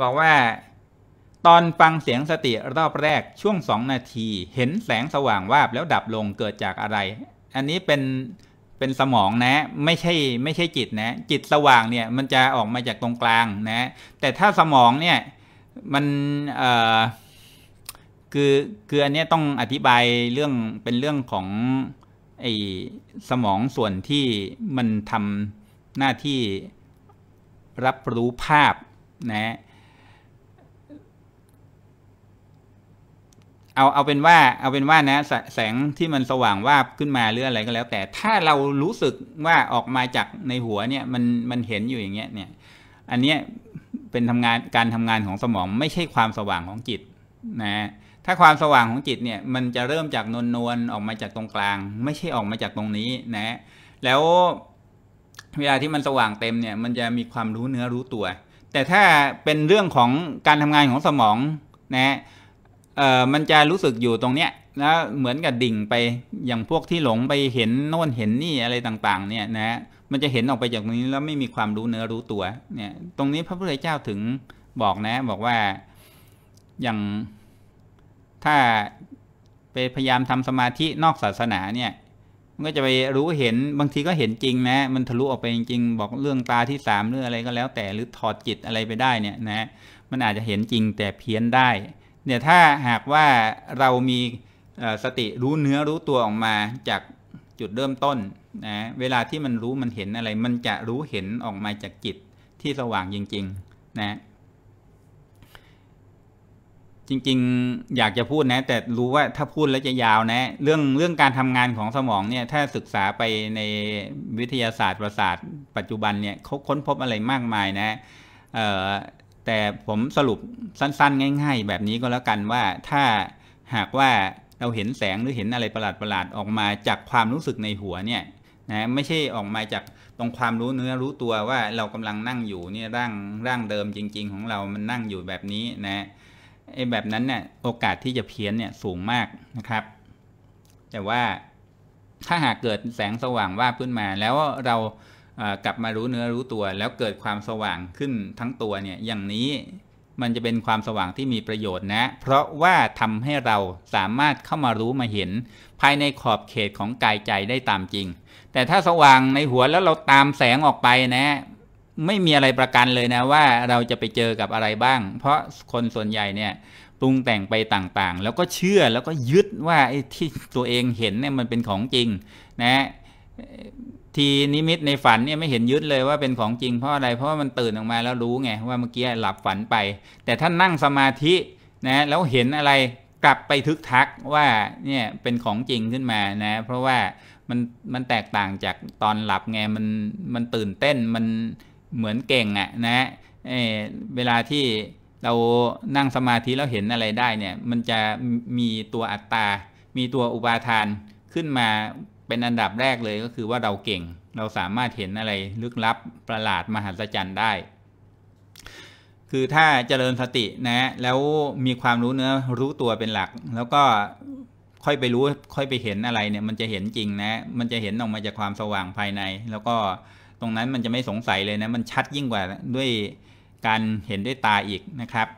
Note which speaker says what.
Speaker 1: บอกว่าตอนฟังเสียงสติ รอบแรกช่วงสองนาทีเห็นแสงสว่างวาบ แล้วดับลงเกิดจากอะไร อันนี้เป็นเป็นสมองนะ ไม่ใช่ไม่ใช่จิตนะจิตสว่างเนี่ยมันจะออกมาจากตรงกลางนะ แต่ถ้าสมองเนี่ยมันเออคือคืออันนี้ต้องอธิบายเรื่องเป็นเรื่องของไอ้สมองส่วนที่มันทำหน้าที่รับรู้ภาพนะเอาเอาเป็นว่าเอาเป็นว่านะ แสงที่มันสว่างวาบขึ้นมาหรืออะไรก็แล้ว แต่ถ้าเรารู้สึกว่าออกมาจากในหัวเนี่ยมันมันเห็นอยู่อย่างเงี้ยเนี่ยอันเนี้ยเป็นทำงานการทำงานของสมอง ไม่ใช่ความสว่างของจิตนะถ้าความสว่างของจิตเนี่ยมันจะเริ่มจากนวลนวลออกมาจากตรงกลาง ไม่ใช่ออกมาจากตรงนี้นะ แล้วเวลาที่มันสว่างเต็มเนี่ย มันจะมีความรู้เนื้อรู้ตัว แต่ถ้าเป็นเรื่องของการทำงานของสมองนะเอ่อมันจะรู้สึกอยู่ตรงเนี้ยนะเหมือนกับดิ่งไปอย่างพวกที่หลงไปเห็นโน่นเห็นนี่อะไรต่างๆเนี่ยนะ มันจะเห็นออกไปจากตรงนี้แล้วไม่มีความรู้เนื้อรู้ตัวเนี่ย ตรงนี้พระพุทธเจ้าถึงบอกนะบอกว่าอย่างถ้าไปพยายามทำสมาธินอกศาสนาเนี่ยมันก็จะไปรู้เห็นบางทีก็เห็นจริงนะมันทะลุออกไปจริงๆบอกเรื่องตาที่สามเรื่องอะไรก็แล้ว แต่หรือถอดจิตอะไรไปได้เนี่ยนะมันอาจจะเห็นจริงแต่เพี้ยนได้เนี่ยถ้าหากว่าเรามีสติรู้เนื้อรู้ตัวออกมาจากจุดเริ่มต้นนะเวลาที่มันรู้มันเห็นอะไรมันจะรู้เห็นออกมาจากจิตที่สว่างจริงๆนะจริงๆอยากจะพูดนะแต่รู้ว่าถ้าพูดแล้วจะยาวนะเรื่องเรื่องการทำงานของสมองเนี่ยถ้าศึกษาไปในวิทยาศาสตร์ประสาท ปัจจุบันเนี่ยเขาค้นพบอะไรมากมายนะแต่ผมสรุปสั้นๆง่ายๆ แบบนี้ก็แล้วกันว่า ถ้าหากว่าเราเห็นแสงหรือเห็นอะไรประหลาดๆออกมาจากความรู้สึกในหัวเนี่ยนะไม่ใช่ออกมาจากตรงความรู้เนื้อรู้ตัวว่าเรากำลังนั่งอยู่เนี่ยร่างร่างเดิมจริง ๆ ของเรามันนั่งอยู่แบบนี้นะไอ้แบบนั้นเนี่ยโอกาสที่จะเพี้ยนเนี่ยสูงมากนะครับ แต่ว่าถ้าหากเกิดแสงสว่างว่าขึ้นมาแล้วเรากลับมารู้เนื้อรู้ตัวแล้วเกิดความสว่างขึ้นทั้งตัวเนี่ยอย่างนี้มันจะเป็นความสว่างที่มีประโยชน์นะเพราะว่าทำให้เราสามารถเข้ามารู้มาเห็นภายในขอบเขตของกายใจได้ตามจริง แต่ถ้าสว่างในหัวแล้วเราตามแสงออกไปนะ ไม่มีอะไรประกันเลยนะว่าเราจะไปเจอกับอะไรบ้าง เพราะคนส่วนใหญ่เนี่ยปรุงแต่งไปต่างๆ แล้วก็เชื่อแล้วก็ยึดว่าไอ้ที่ตัวเองเห็นเนี่ยมันเป็นของจริงนะทีนิมิตในฝันเนี่ยไม่เห็นยึดเลยว่าเป็นของจริงเพราะอะไรเพราะมันตื่นออกมาแล้วรู้ไงว่าเมื่อกี้หลับฝันไป แต่ท่านนั่งสมาธินะแล้วเห็นอะไรกลับไปทึกทักว่าเนี่ยเป็นของจริงขึ้นมานะเพราะว่ามันมันแตกต่างจากตอนหลับไงมันมันตื่นเต้นมันเหมือนเก่งอะ่ะนะเเวลาที่เรานั่งสมาธิแล้วเห็นอะไรได้เนี่ยมันจะมีตัวอัตตา มีตัวอุปาทานขึ้นมาเป็นอันดับแรกเลยก็คือว่าเราเก่ง เราสามารถเห็นอะไรลึกลับประหลาดมหัศจรรย์ได้ คือถ้าเจริญสตินะ แล้วมีความรู้เนื้อรู้ตัวเป็นหลัก แล้วก็ค่อยไปรู้ ค่อยไปเห็นอะไรเนี่ย มันจะเห็นจริงนะ มันจะเห็นออกมาจากความสว่างภายใน แล้วก็ตรงนั้นมันจะไม่สงสัยเลยนะ มันชัดยิ่งกว่าด้วยการเห็นด้วยตาอีกนะครับ